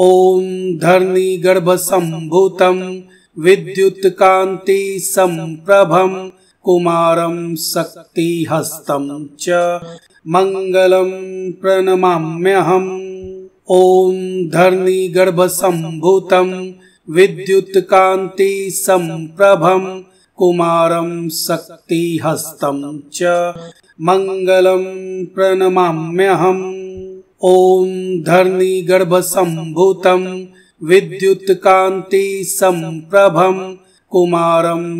ॐ संप्रभम विद्युत्कान्तिसम्प्रभम् कुमारं शक्तिहस्तं च मङ्गलं प्रणमाम्यहम् ॐ धरणिगर्भसम्भूतं विद्युत्कान्तिसम्प्रभं कुमारं शक्तिहस्तं च मङ्गलं प्रणमाम्यहम् ॐ धरणिगर्भसम्भूतम् विद्युत्कान्ति सम्प्रभम्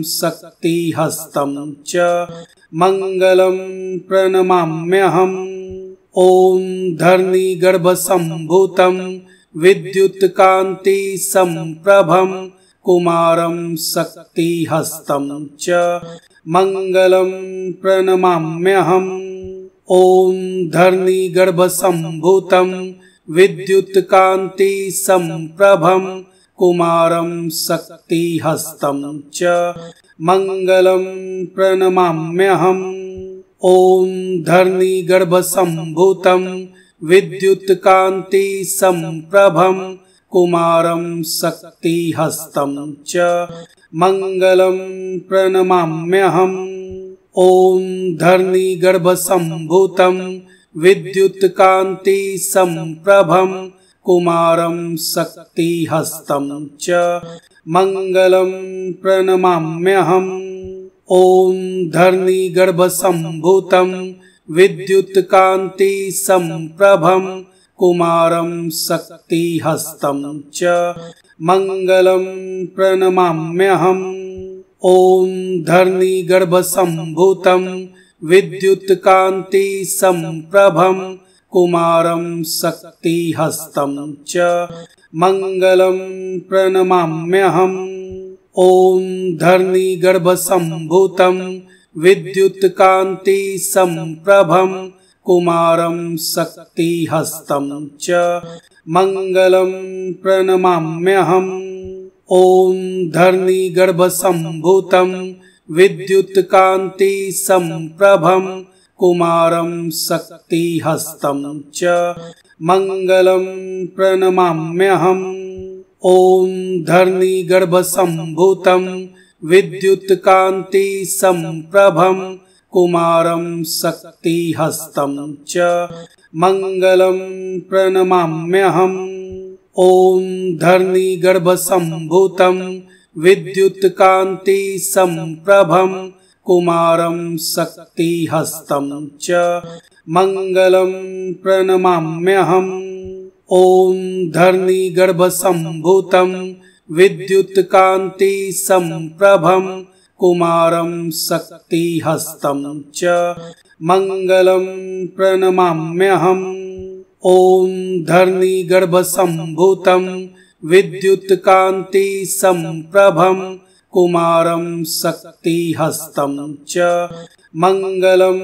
शक्ति शक्तिहस्तं च मङ्गलं प्रणमाम्यहम् ॐ धरणिगर्भसम्भूतं विद्युत्कान्ति सम्प्रभम् शक्ति शक्तिहस्तं च मङ्गलं प्रणमाम्यहम् ॐ धरणिगर्भसम्भूतम् विद्युत्कान्तिसम्प्रभम् कुमारं हस्तम च मङ्गलं प्रणमाम्यहम् ॐ धरणिगर्भसम्भूतम् विद्युत्कान्तिसम्प्रभम् कुमारं शक्तिहस्तं च मङ्गलं प्रणमाम्यहम् ॐ धरणिगर्भसम्भूतं विद्युत्कान्तिसम्प्रभं कुमारं शक्तिहस्तं च मङ्गलं प्रणमाम्यहम् ॐ धरणिगर्भसम्भूतं विद्युत्कान्तिसम्प्रभं कुमारं शक्तिहस्तं च मङ्गलं प्रणमाम्यहम् ॐ धरणिगर्भसम्भूतं विद्युत्कान्तिसम्प्रभं कुमारं हस्तम च मङ्गलं प्रणमाम्यहम् ॐ धरणिगर्भसम्भूतं विद्युत्कान्तिसम्प्रभं कुमारं शक्तिहस्तं च मङ्गलं प्रणमाम्यहम् ॐ संप्रभम विद्युत्कान्तिसम्प्रभम् शक्ति शक्तिहस्तं च मङ्गलं प्रणमाम्यहम् ॐ संप्रभम विद्युत्कान्तिसम्प्रभम् शक्ति शक्तिहस्तं च मङ्गलं प्रणमाम्यहम् ॐ धरणिगर्भसम्भूतं विद्युत्कान्तिसम्प्रभं कुमारं शक्तिहस्तं च मङ्गलं प्रणमाम्यहम् ॐ धरणिगर्भसम्भूतं विद्युत्कान्तिसम्प्रभं कुमारं शक्तिहस्तं च मङ्गलं प्रणमाम्यहम् ॐ धरणिगर्भसम्भूतं विद्युत्कान्तिसम्प्रभं कुमारं शक्तिहस्तं च मङ्गलं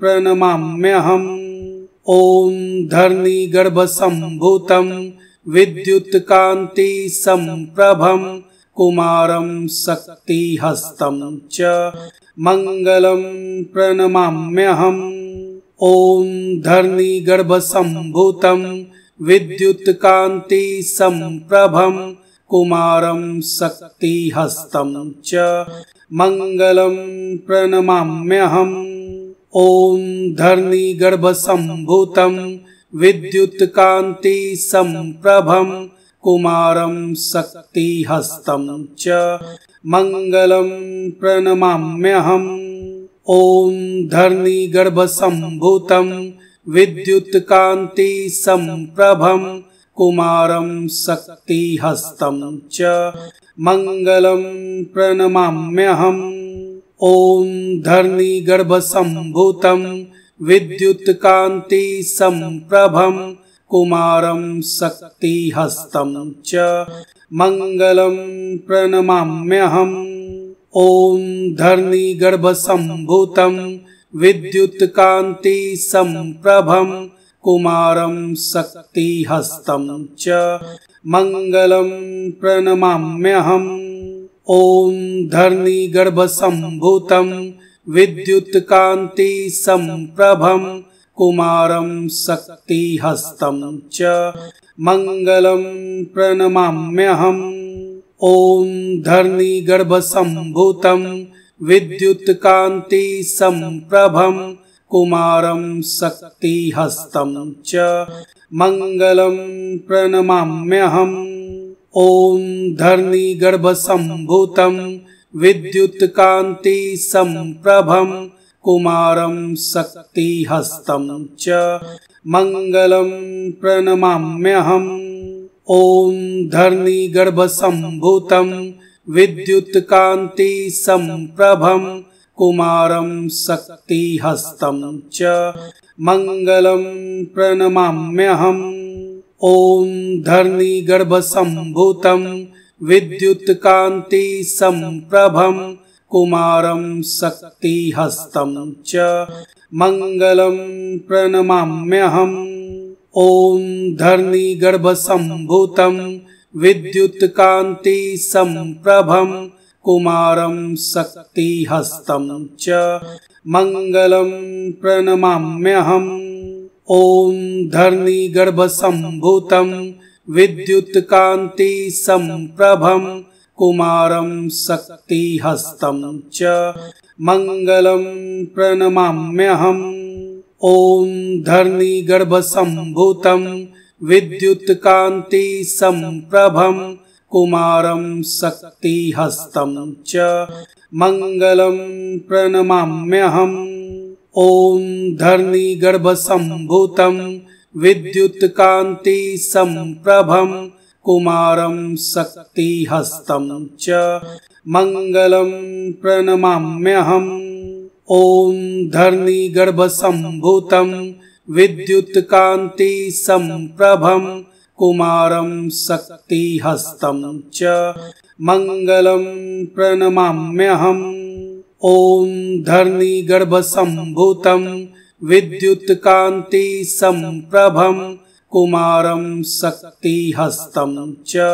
प्रणमाम्यहम् ॐ धरणिगर्भसम्भूतं विद्युत्कान्तिसम्प्रभं शक्ति शक्तिहस्तं च मङ्गलं प्रणमाम्यहम् ॐ धरणिगर्भसम्भूतम् विद्युत्कान्तिसम्प्रभं शक्ति शक्तिहस्तं च मङ्गलं प्रणमाम्यहम् ॐ धरणिगर्भसम्भूतं विद्युत्कान्तिसम्प्रभं कुमारं शक्तिहस्तं च मङ्गलं प्रणमाम्यहम् ॐ धरणिगर्भसम्भूतम् विद्युत्कान्तिसम्प्रभम् कुमारं शक्तिहस्तं च मङ्गलं प्रणमाम्यहम् ॐ धरणिगर्भसम्भूतम् विद्युत्कान्तिसम्प्रभम् कुमारं शक्तिहस्तं च मंगलम प्रणमाम्यहम् ॐ संप्रभम विद्युत्कान्तिसम्प्रभं शक्ति शक्तिहस्तं च मङ्गलं प्रणमाम्यहम् ॐ धरणिगर्भसम्भूतं विद्युत्कान्तिसम्प्रभं शक्ति शक्तिहस्तं च मङ्गलं प्रणमाम्यहम् ॐ धरणिगर्भसम्भूतम् विद्युत्कान्ति सम्प्रभं कुमारं शक्तिहस्तं च मङ्गलं प्रणमाम्यहम् ॐ धरणिगर्भसम्भूतं विद्युत्कान्ति सम्प्रभं कुमारं शक्तिहस्तं च मङ्गलं प्रणमाम्यहम् ॐ धरणिगर्भसम्भूतम् विद्युत्कान्तिसम्प्रभम् कुमारं शक्तिहस्तं च मङ्गलं प्रणमाम्यहम् ॐ धरणिगर्भसम्भूतम् विद्युत्कान्तिसम्प्रभं कुमारं शक्तिहस्तं च मङ्गलं प्रणमाम्यहम् ॐ संप्रभम विद्युत्कान्तिसम्प्रभं कुमारं शक्तिहस्तं च मङ्गलं प्रणमाम्यहम् ॐ धरणिगर्भसम्भूतं विद्युत्कान्तिसम्प्रभं कुमारं शक्तिहस्तं च मङ्गलं प्रणमाम्यहम् ॐ धरणिगर्भसम्भूतम् विद्युत्कान्ति सम्प्रभम् शक्ति शक्तिहस्तं च मङ्गलं प्रणमाम्यहम् ॐ धरणिगर्भसम्भूतं विद्युत्कान्ति सम्प्रभम् शक्ति शक्तिहस्तं च मङ्गलं प्रणमाम्यहम् ॐ विद्युत् विद्युत्कान्ति संप्रभं कुमारं सकति हस्तं च मङ्गलं प्रणमाम्यहम् ॐ विद्युत् विद्युत्कान्ति संप्रभं कुमारं सकति हस्तं च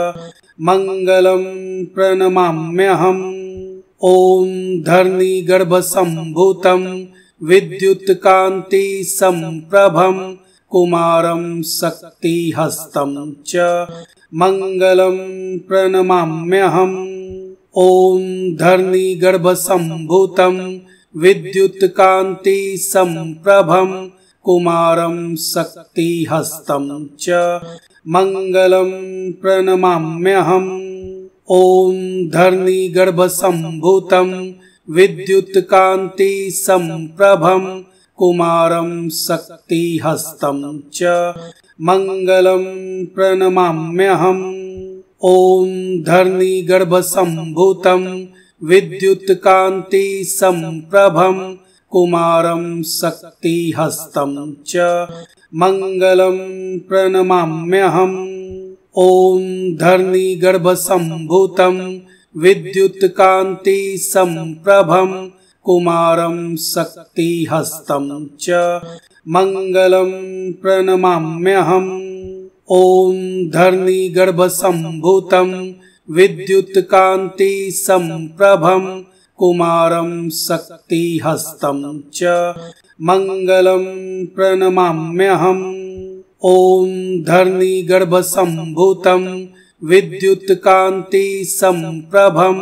मङ्गलं प्रणमाम्यहम् ॐ धरणिगर्भसम्भूतं विद्युत्कान्तिसम्प्रभं शक्ति शक्तिहस्तं च मङ्गलं प्रणमाम्यहम् ॐ धरणिगर्भसम्भूतं विद्युत्कान्तिसम्प्रभं कुमारं शक्तिहस्तं च मङ्गलं प्रणमाम्यहम् ॐ धरणिगर्भसम्भूतं विद्युत्कान्तिसम्प्रभं कुमारं हस्तम च मङ्गलं प्रणमाम्यहम् ॐ धरणिगर्भसम्भूतं विद्युत्कान्तिसम्प्रभं कुमारं शक्तिहस्तं च मङ्गलं प्रणमाम्यहम् ॐ संप्रभम विद्युत्कान्तिसम्प्रभम् शक्ति शक्तिहस्तं च मङ्गलं प्रणमाम्यहम् ॐ संप्रभम विद्युत्कान्तिसम्प्रभम् शक्ति शक्तिहस्तं च मङ्गलं प्रणमाम्यहम् ॐ धरणिगर्भसम्भूतं विद्युत्कान्तिसम्प्रभं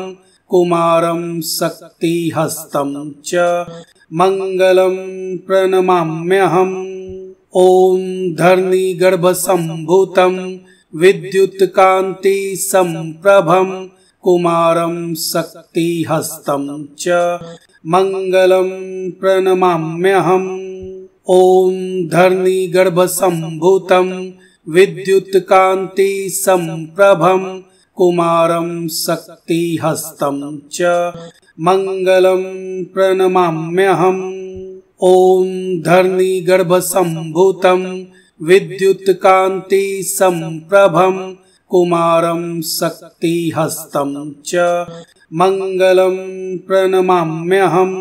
कुमारं शक्तिहस्तं च मङ्गलं प्रणमाम्यहम् ॐ धरणिगर्भसम्भूतं विद्युत्कान्तिसम्प्रभं कुमारं शक्तिहस्तं च मङ्गलं प्रणमाम्यहम् ॐ धरणिगर्भसम्भूतं विद्युत्कान्तिसम्प्रभं कुमारं शक्तिहस्तं च मङ्गलं प्रणमाम्यहम् ॐ धरणिगर्भसम्भूतं विद्युत्कान्तिसम्प्रभं शक्ति शक्तिहस्तं च मङ्गलं प्रणमाम्यहम्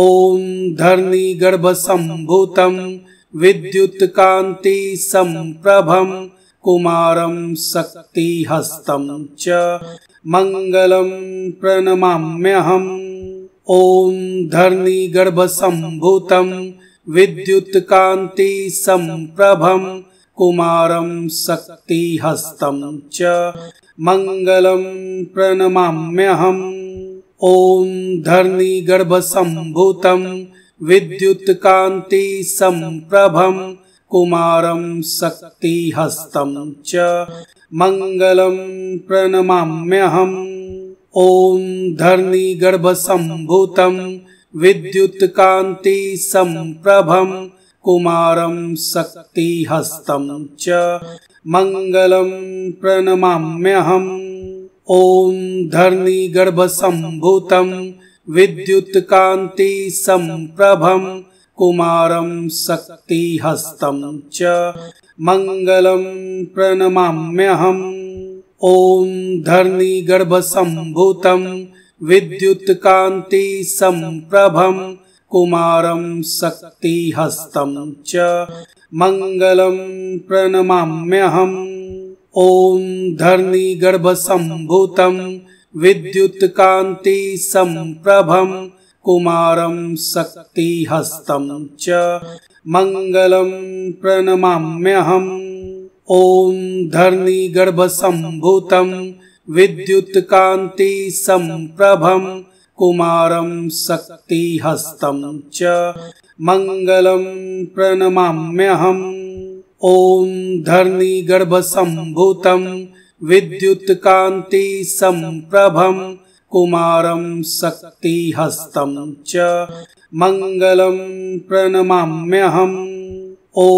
ॐ धरणिगर्भसम्भूतम् विद्युत्कान्तिसम्प्रभं कुमारं शक्तिहस्तं च मङ्गलं प्रणमाम्यहम् ॐ धरणिगर्भसम्भूतं विद्युत्कान्तिसम्प्रभं कुमारं शक्तिहस्तं च मङ्गलं प्रणमाम्यहम् ॐ धरणिगर्भसम्भूतं विद्युत्कान्तिसम्प्रभं शक्ति शक्तिहस्तं च मङ्गलं प्रणमाम्यहम् ॐ धरणिगर्भसम्भूतं विद्युत्कान्तिसम्प्रभं कुमारं शक्तिहस्तं च मङ्गलं प्रणमाम्यहम् ॐ संप्रभम विद्युत्कान्तिसम्प्रभं शक्ति हस्तम च मङ्गलं प्रणमाम्यहम् ॐ धरणिगर्भसम्भूतं विद्युत्कान्तिसम्प्रभं शक्ति शक्तिहस्तं च मङ्गलं प्रणमाम्यहम् ॐ धरणिगर्भसम्भूतं विद्युत्कान्तिसम्प्रभं कुमारं शक्तिहस्तं च मङ्गलं प्रणमाम्यहम् ॐ धरणिगर्भसम्भूतं विद्युत्कान्तिसम्प्रभं कुमारं शक्तिहस्तं च मङ्गलं प्रणमाम्यहम् ॐ संप्रभम विद्युत्कान्तिसम्प्रभम् कुमारं शक्तिहस्तं च मङ्गलं प्रणमाम्यहम् ॐ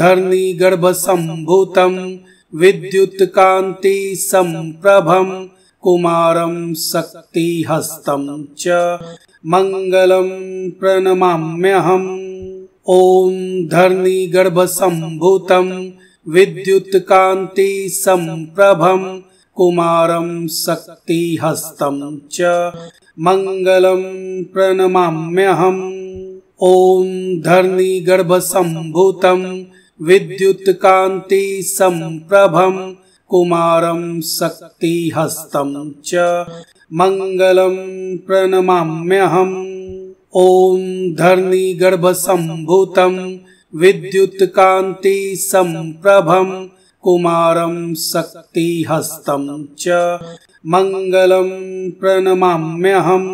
धरणिगर्भसम्भूतम् विद्युत्कान्तिसम्प्रभं कुमारं शक्तिहस्तं च मङ्गलं प्रणमाम्यहम् ॐ संप्रभम विद्युत्कान्तिसम्प्रभं कुमारं शक्तिहस्तं च मङ्गलं प्रणमाम्यहम् ॐ धरणिगर्भसम्भूतं विद्युत्कान्तिसम्प्रभं कुमारं शक्तिहस्तं च मङ्गलं प्रणमाम्यहम् ॐ धरणिगर्भसम्भूतम् विद्युत्कान्ति सम्प्रभम् शक्ति शक्तिहस्तं च मङ्गलं प्रणमाम्यहम्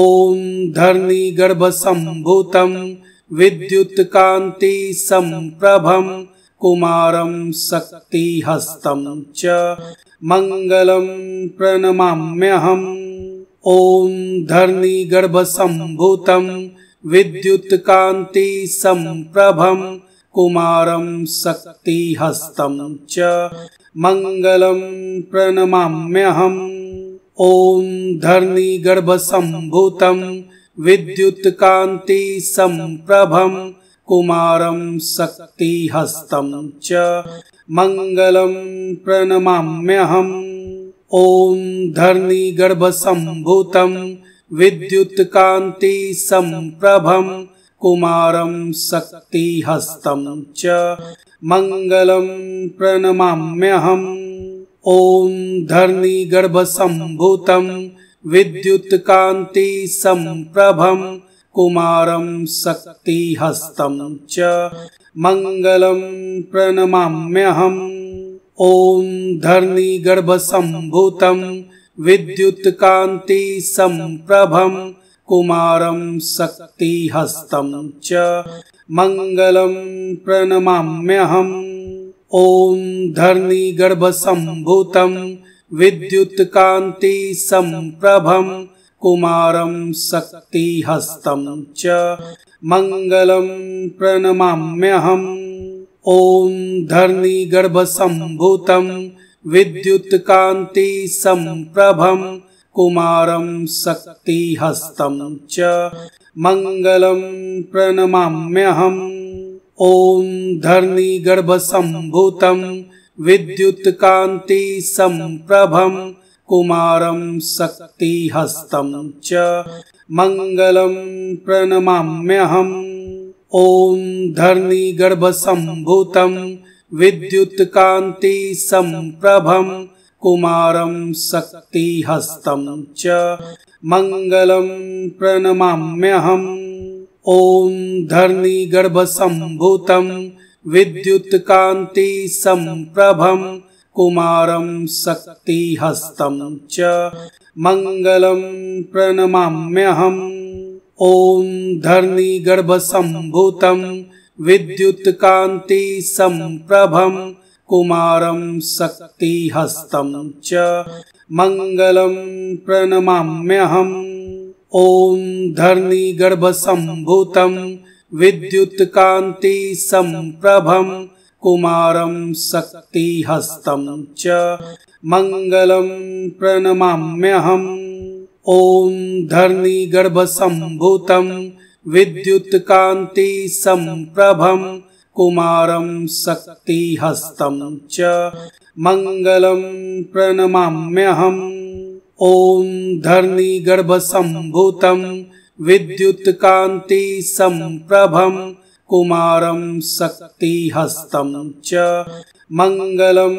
ॐ धरणिगर्भसम्भूतं विद्युत्कान्ति सम्प्रभम् शक्ति शक्तिहस्तं च मङ्गलं प्रणमाम्यहम् ॐ धर्मिगर्भसम्भूतं विद्युत्कान्ति सम्प्रभम् कुमारं सकति च मङ्गलम् प्रणमाम्यहम् ॐ धर्नि गर्भसम्भूतं विद्युत्कान्ति सम्प्रभम् कुमारं सकति च मङ्गलम् प्रणमाम्यहम् गर्भ ॐ धरणिगर्भसम्भूतं विद्युत्कान्तिसम्प्रभं कुमारं शक्तिहस्तं च मङ्गलं प्रणमाम्यहम् ॐ धरणिगर्भसम्भूतं विद्युत्कान्तिसम्प्रभं कुमारं शक्तिहस्तं च मङ्गलं प्रणमाम्यहम् ॐ धरणिगर्भसम्भूतं विद्युत्कान्तिसम्प्रभं कुमारं हस्तम च मङ्गलं प्रणमाम्यहम् ॐ धरणिगर्भसम्भूतं विद्युत्कान्तिसम्प्रभं कुमारं शक्तिहस्तं च मङ्गलं प्रणमाम्यहम् ॐ धरणिगर्भसम्भूतम् विद्युत्कान्तिसम्प्रभम् कुमारं हस्तम च मङ्गलं प्रणमाम्यहम् ॐ धरणिगर्भसम्भूतम् विद्युत्कान्तिसम्प्रभम् कुमारं शक्तिहस्तं च मङ्गलं प्रणमाम्यहम् ॐ धरणिगर्भसम्भूतं विद्युत्कान्तिसम्प्रभं कुमारं शक्तिहस्तं च मङ्गलं प्रणमाम्यहम् ॐ धरणिगर्भसम्भूतं विद्युत्कान्तिसम्प्रभं कुमारं शक्तिहस्तं च मङ्गलं प्रणमाम्यहम् ॐ धरणिगर्भसम्भूतं विद्युत्कान्तिसम्प्रभं कुमारं शक्तिहस्तं च मङ्गलं प्रणमाम्यहम् ॐ धरणिगर्भसम्भूतं विद्युत्कान्तिसम्प्रभं शक्ति शक्तिहस्तं च मङ्गलं प्रणमाम्यहम् ॐ धर्मिगर्भसम्भूतं विद्युत्कान्ति सम्प्रभम् कुमारं सकति च मङ्गलम् प्रणमाम्यहम् ॐ धर्मिगर्भसम्भूतं विद्युत्कान्ति सम्प्रभम् कुमारं सकति च मङ्गलं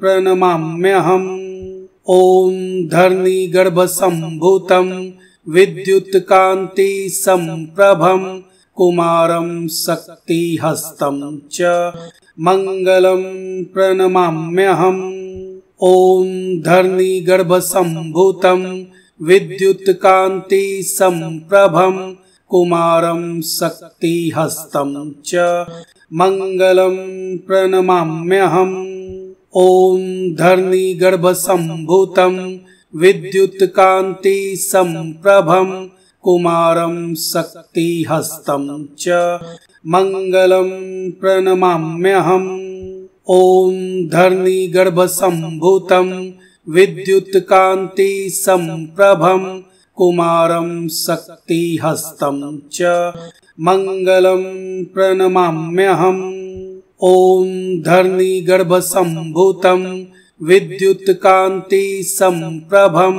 प्रणमाम्यहम् ॐ धरणिगर्भसम्भूतं विद्युत्कान्तिसम्प्रभं कुमारं शक्तिहस्तं च मङ्गलं प्रणमाम्यहम् ॐ धरणिगर्भसम्भूतं विद्युत्कान्तिसम्प्रभं कुमारं शक्तिहस्तं च मंगलम प्रणमाम्यहम् ॐ संप्रभम विद्युत्कान्तिसम्प्रभं शक्ति शक्तिहस्तं च मङ्गलं प्रणमाम्यहम् ॐ धरणिगर्भसम्भूतं विद्युत्कान्तिसम्प्रभं शक्ति शक्तिहस्तं च मङ्गलं प्रणमाम्यहम् ॐ धरणिगर्भसम्भूतम् विद्युत्कान्ति सम्प्रभम्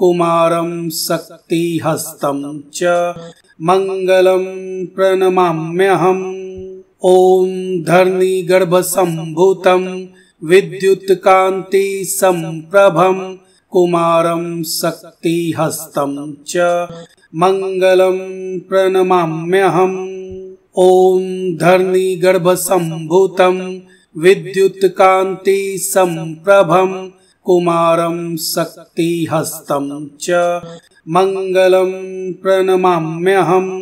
कुमारं शक्तिहस्तं च मङ्गलं प्रणमाम्यहम् ॐ धरणिगर्भसम्भूतं विद्युत्कान्ति सम्प्रभम् कुमारं शक्तिहस्तं च मङ्गलं प्रणमाम्यहम् ॐ धरणिगर्भसम्भूतम् विद्युत्कान्तिसम्प्रभम् कुमारम् शक्तिहस्तम् च मङ्गलम् प्रणमाम्यहम्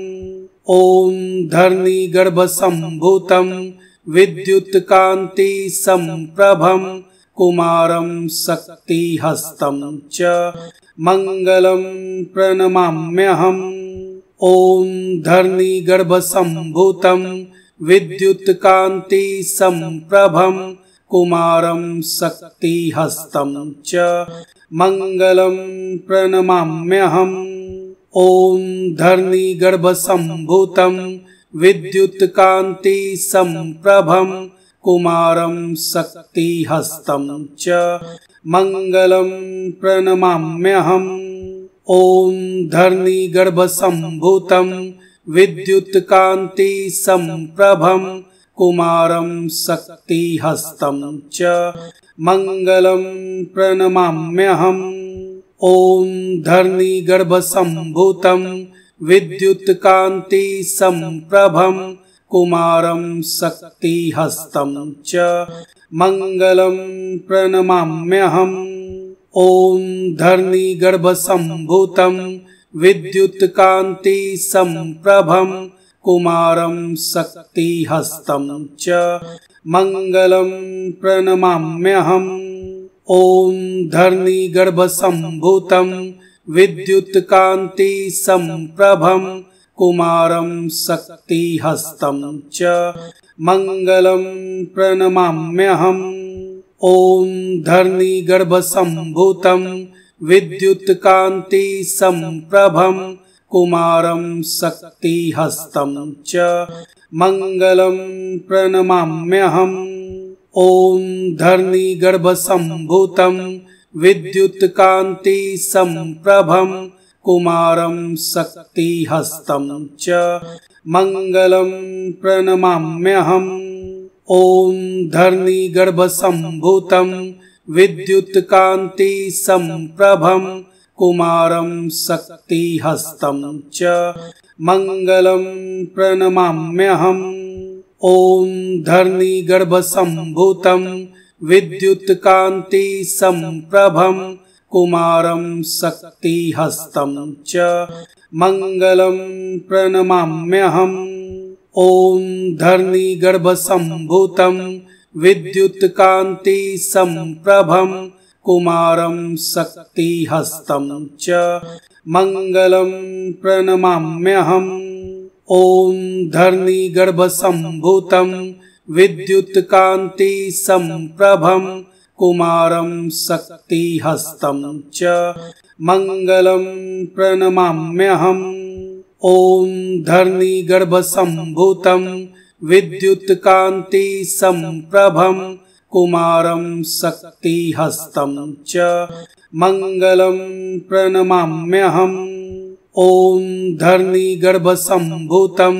ॐ धरणिगर्भसम्भूतम् विद्युत्कान्तिसम्प्रभम् कुमारं शक्तिहस्तं च मङ्गलं प्रणमाम्यहम् ॐ संप्रभम विद्युत्कान्तिसम्प्रभं कुमारं शक्तिहस्तं च मङ्गलं प्रणमाम्यहम् ॐ धरणिगर्भसम्भूतं विद्युत्कान्तिसम्प्रभं कुमारं शक्तिहस्तं च मङ्गलं प्रणमाम्यहम् ॐ धरणिगर्भसम्भूतम् विद्युत्कान्ति सम्प्रभम् शक्ति शक्तिहस्तं च मङ्गलं प्रणमाम्यहम् ॐ धरणिगर्भसम्भूतं संप्रभम सम्प्रभम् शक्ति शक्तिहस्तं च मङ्गलं प्रणमाम्यहम् ॐ धरणिगर्भसम्भूतम् विद्युत्कान्तिसम्प्रभम् शक्ति शक्तिहस्तं च मङ्गलं प्रणमाम्यहम् ॐ संप्रभम विद्युत्कान्तिसम्प्रभम् कुमारं शक्तिहस्तं च मङ्गलं प्रणमाम्यहम् गर्भ ॐ धरणिगर्भसम्भूतं विद्युत्कान्तिसम्प्रभं शक्ति शक्तिहस्तं च मङ्गलं प्रणमाम्यहम् ॐ धरणिगर्भसम्भूतं विद्युत्कान्तिसम्प्रभं कुमारं शक्तिहस्तं च मङ्गलं प्रणमाम्यहम् ॐ धरणिगर्भसम्भूतं विद्युत्कान्तिसम्प्रभं कुमारं हस्तम च मङ्गलं प्रणमाम्यहम् ॐ धरणिगर्भसम्भूतं विद्युत्कान्तिसम्प्रभं कुमारं शक्तिहस्तं च मङ्गलं प्रणमाम्यहम् ॐ धरणिगर्भसम्भूतम् विद्युत्कान्तिसम्प्रभम् कुमारं शक्तिहस्तं च मङ्गलं प्रणमाम्यहम् ॐ संप्रभम विद्युत्कान्तिसम्प्रभम् कुमारं शक्तिहस्तं च मङ्गलं प्रणमाम्यहम् ॐ धरणिगर्भसम्भूतं विद्युत्कान्तिसम्प्रभं कुमारं शक्तिहस्तं च मङ्गलं प्रणमाम्यहम् ॐ धरणिगर्भसम्भूतं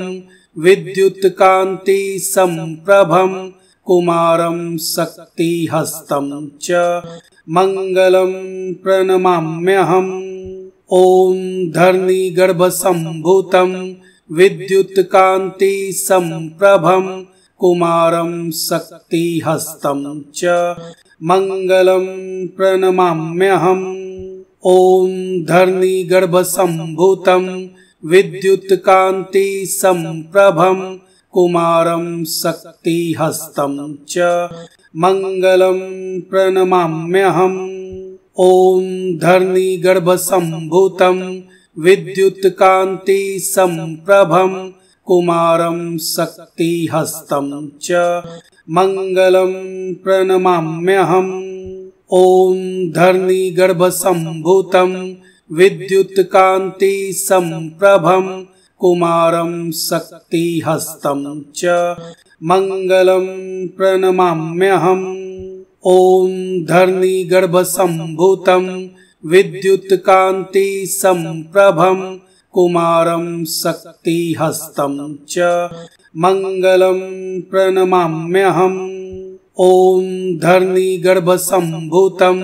विद्युत्कान्तिसम्प्रभं कुमारं शक्तिहस्तं च मङ्गलं प्रणमाम्यहम् ॐ धरणिगर्भसम्भूतं विद्युत्कान्तिसम्प्रभं कुमारं शक्तिहस्तं च मङ्गलं प्रणमाम्यहम् ॐ धरणिगर्भसम्भूतं विद्युत्कान्तिसम्प्रभं शक्ति शक्तिहस्तं च मङ्गलं प्रणमाम्यहम् ॐ धरणिगर्भसम्भूतम् विद्युत्कान्तिसम्प्रभं कुमारं शक्तिहस्तं च धरणी मङ्गलं प्रणमाम्यहम् ॐ संप्रभम विद्युत्कान्तिसम्प्रभं शक्ति शक्तिहस्तं च मङ्गलं प्रणमाम्यहम् ॐ धरणिगर्भसम्भूतं विद्युत्कान्तिसम्प्रभं कुमारं शक्तिहस्तं च मङ्गलं प्रणमाम्यहम् ॐ धरणिगर्भसम्भूतं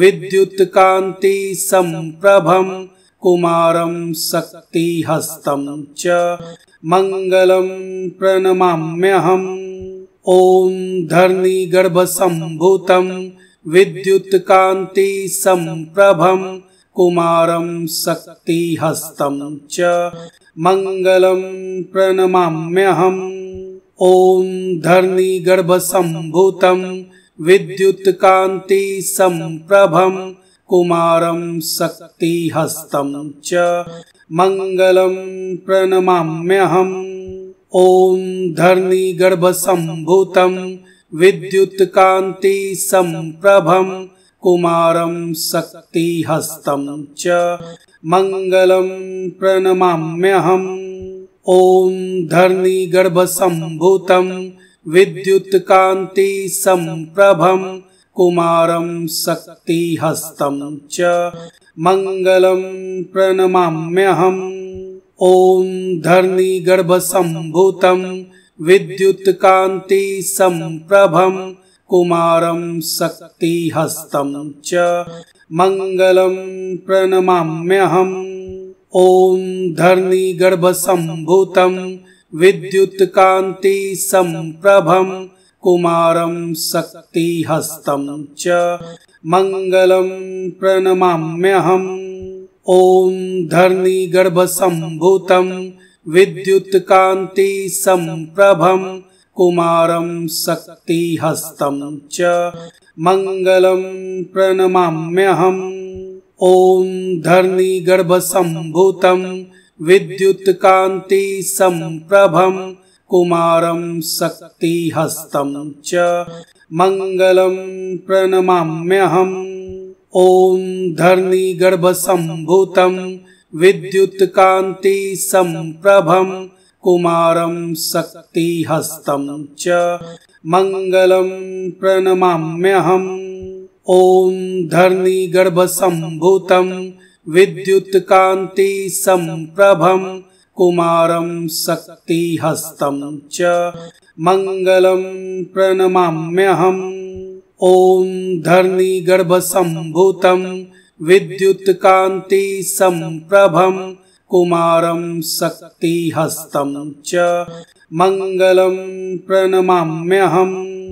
विद्युत्कान्तिसम्प्रभं कुमारं शक्तिहस्तं च मङ्गलं प्रणमाम्यहम् ॐ धरणिगर्भसम्भूतं विद्युत्कान्तिसम्प्रभं कुमारं शक्तिहस्तं च मङ्गलं प्रणमाम्यहम् ॐ धरणिगर्भसम्भूतं विद्युत्कान्तिसम्प्रभं कुमारं शक्तिहस्तं च मङ्गलं प्रणमाम्यहम् ॐ धरणिगर्भसम्भूतम् विद्युत्कान्ति सम्प्रभम् कुमारं शक्तिहस्तं च मङ्गलं प्रणमाम्यहम् ॐ धरणिगर्भसम्भूतं विद्युत्कान्ति सम्प्रभम् कुमारं शक्तिहस्तं च मङ्गलं प्रणमाम्यहम् ॐ संप्रभम विद्युत्कान्तिसम्प्रभम् शक्ति शक्तिहस्तं च मङ्गलं प्रणमाम्यहम् ॐ संप्रभम विद्युत्कान्तिसम्प्रभं शक्ति शक्तिहस्तं च मङ्गलं प्रणमाम्यहम् ॐ धरणिगर्भसम्भूतं विद्युत्कान्तिसम्प्रभं कुमारं शक्तिहस्तं च मङ्गलं प्रणमाम्यहम् ॐ धरणिगर्भसम्भूतं विद्युत्कान्तिसम्प्रभं कुमारं शक्तिहस्तं च मङ्गलं प्रणमाम्यहम् ॐ धर्मिगर्भसम्भूतं विद्युत्कान्ति संप्रभं कुमारं सकृति च मङ्गलं प्रणमाम्यहम् ॐ धर्नीगर्भसम्भूतं विद्युत्कान्ति संप्रभं कुमारं सकृति च मङ्गलं प्रणमाम्यहम् ॐ धरणिगर्भसम्भूतम् विद्युत्कान्तिसम्प्रभम् कुमारं शक्तिहस्तं च मङ्गलं प्रणमाम्यहम्